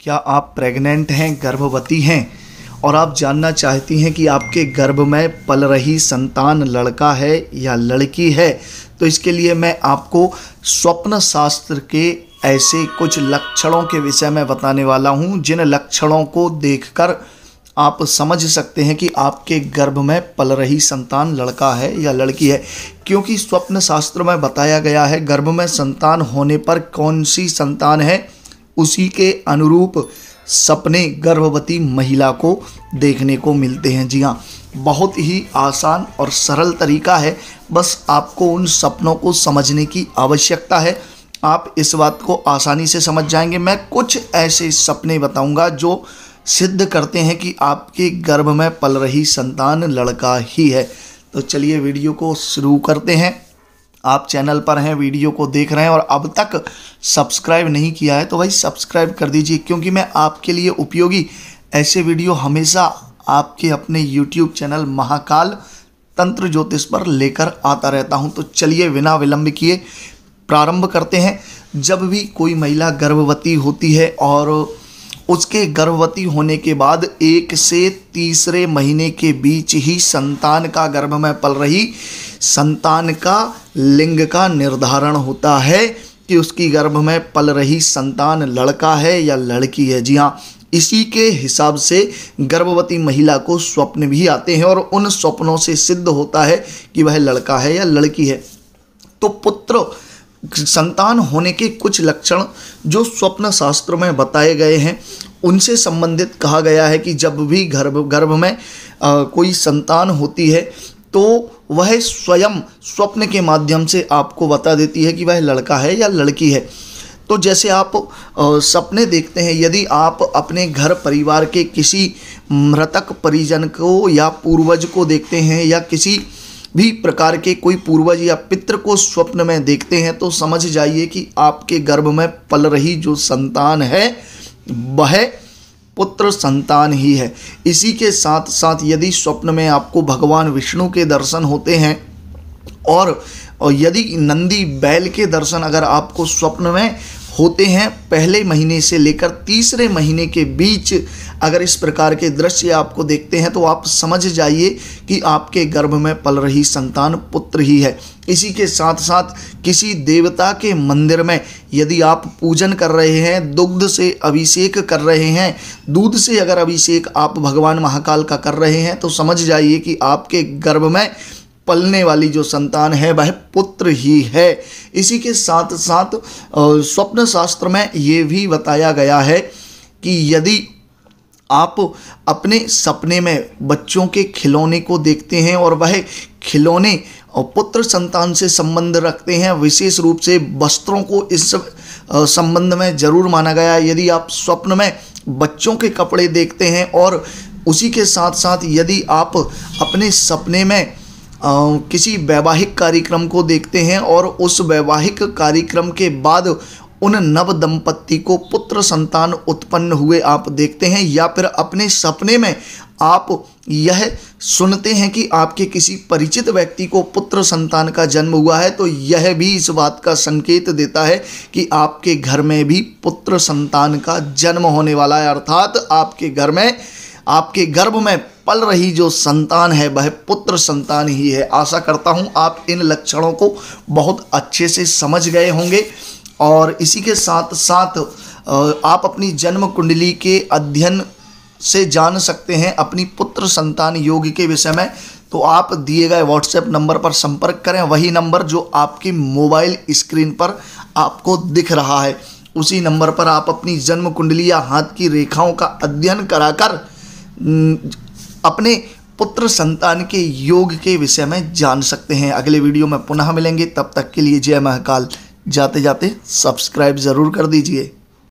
क्या आप प्रेग्नेंट हैं गर्भवती हैं और आप जानना चाहती हैं कि आपके गर्भ में पल रही संतान लड़का है या लड़की है तो इसके लिए मैं आपको स्वप्न शास्त्र के ऐसे कुछ लक्षणों के विषय में बताने वाला हूँ जिन लक्षणों को देखकर आप समझ सकते हैं कि आपके गर्भ में पल रही संतान लड़का है या लड़की है क्योंकि स्वप्न शास्त्र में बताया गया है गर्भ में संतान होने पर कौन सी संतान है उसी के अनुरूप सपने गर्भवती महिला को देखने को मिलते हैं जी हाँ बहुत ही आसान और सरल तरीका है बस आपको उन सपनों को समझने की आवश्यकता है आप इस बात को आसानी से समझ जाएंगे मैं कुछ ऐसे सपने बताऊंगा जो सिद्ध करते हैं कि आपके गर्भ में पल रही संतान लड़का ही है तो चलिए वीडियो को शुरू करते हैं आप चैनल पर हैं वीडियो को देख रहे हैं और अब तक सब्सक्राइब नहीं किया है तो भाई सब्सक्राइब कर दीजिए क्योंकि मैं आपके लिए उपयोगी ऐसे वीडियो हमेशा आपके अपने यूट्यूब चैनल महाकाल तंत्र ज्योतिष पर लेकर आता रहता हूं तो चलिए बिना विलंब किए प्रारंभ करते हैं जब भी कोई महिला गर्भवती होती है और उसके गर्भवती होने के बाद एक से तीसरे महीने के बीच ही संतान का गर्भ में पल रही संतान का लिंग का निर्धारण होता है कि उसकी गर्भ में पल रही संतान लड़का है या लड़की है जी हाँ इसी के हिसाब से गर्भवती महिला को स्वप्न भी आते हैं और उन स्वप्नों से सिद्ध होता है कि वह लड़का है या लड़की है तो पुत्र संतान होने के कुछ लक्षण जो स्वप्न शास्त्र में बताए गए हैं उनसे संबंधित कहा गया है कि जब भी गर्भ गर्भ में आ, कोई संतान होती है तो वह स्वयं स्वप्न के माध्यम से आपको बता देती है कि वह लड़का है या लड़की है तो जैसे आप सपने देखते हैं यदि आप अपने घर परिवार के किसी मृतक परिजन को या पूर्वज को देखते हैं या किसी भी प्रकार के कोई पूर्वज या पित्र को स्वप्न में देखते हैं तो समझ जाइए कि आपके गर्भ में पल रही जो संतान है वह पुत्र संतान ही है इसी के साथ साथ यदि स्वप्न में आपको भगवान विष्णु के दर्शन होते हैं और और यदि नंदी बैल के दर्शन अगर आपको स्वप्न में होते हैं पहले महीने से लेकर तीसरे महीने के बीच अगर इस प्रकार के दृश्य आपको देखते हैं तो आप समझ जाइए कि आपके गर्भ में पल रही संतान पुत्र ही है इसी के साथ साथ किसी देवता के मंदिर में यदि आप पूजन कर रहे हैं दुग्ध से अभिषेक कर रहे हैं दूध से अगर अभिषेक आप भगवान महाकाल का कर रहे हैं तो समझ जाइए कि आपके गर्भ में पलने वाली जो संतान है वह पुत्र ही है इसी के साथ साथ स्वप्न शास्त्र में ये भी बताया गया है कि यदि आप अपने सपने में बच्चों के खिलौने को देखते हैं और वह खिलौने और पुत्र संतान से संबंध रखते हैं विशेष रूप से वस्त्रों को इस संबंध में जरूर माना गया है यदि आप स्वप्न में बच्चों के कपड़े देखते हैं और उसी के साथ साथ यदि आप अपने सपने में किसी वैवाहिक कार्यक्रम को देखते हैं और उस वैवाहिक कार्यक्रम के बाद उन नव दंपत्ति को पुत्र संतान उत्पन्न हुए आप देखते हैं या फिर अपने सपने में आप यह सुनते हैं कि आपके किसी परिचित व्यक्ति को पुत्र संतान का जन्म हुआ है तो यह भी इस बात का संकेत देता है कि आपके घर में भी पुत्र संतान का जन्म होने वाला है अर्थात आपके घर में आपके गर्भ में पल रही जो संतान है वह पुत्र संतान ही है आशा करता हूँ आप इन लक्षणों को बहुत अच्छे से समझ गए होंगे और इसी के साथ साथ आप अपनी जन्म कुंडली के अध्ययन से जान सकते हैं अपनी पुत्र संतान योग के विषय में तो आप दिए गए व्हाट्सएप नंबर पर संपर्क करें वही नंबर जो आपकी मोबाइल स्क्रीन पर आपको दिख रहा है उसी नंबर पर आप अपनी जन्म कुंडली या हाथ की रेखाओं का अध्ययन कराकर अपने पुत्र संतान के योग के विषय में जान सकते हैं अगले वीडियो में पुनः मिलेंगे तब तक के लिए जय महाकाल जाते जाते सब्सक्राइब ज़रूर कर दीजिए